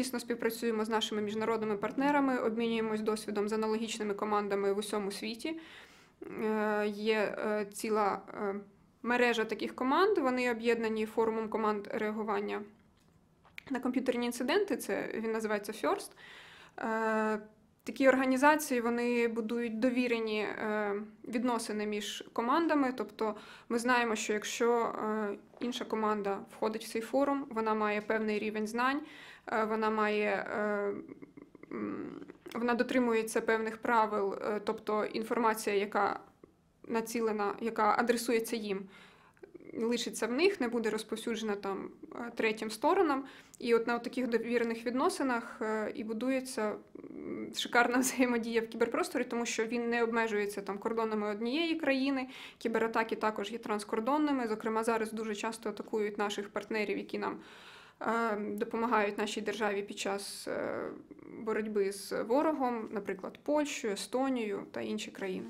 тісно співпрацюємо з нашими міжнародними партнерами, обмінюємось досвідом з аналогічними командами в усьому світі. Е, є е, ціла е, мережа таких команд, вони об'єднані форумом команд реагування на комп'ютерні інциденти. Це він називається FIRST. Такі організації вони будують довірені е, відносини між командами. Тобто, ми знаємо, що якщо е, інша команда входить в цей форум, вона має певний рівень знань, е, вона має. Вона дотримується певних правил, тобто інформація, яка націлена, яка адресується їм, лишиться в них, не буде розповсюджена там третім сторонам. І от на таких довірених відносинах і будується шикарна взаємодія в кіберпросторі, тому що він не обмежується там кордонами однієї країни. Кібератаки також є транскордонними. Зокрема, зараз дуже часто атакують наших партнерів, які нам е, допомагають нашій державі під час е, боротьби з ворогом, наприклад, Польщу, Естонію та інші країни.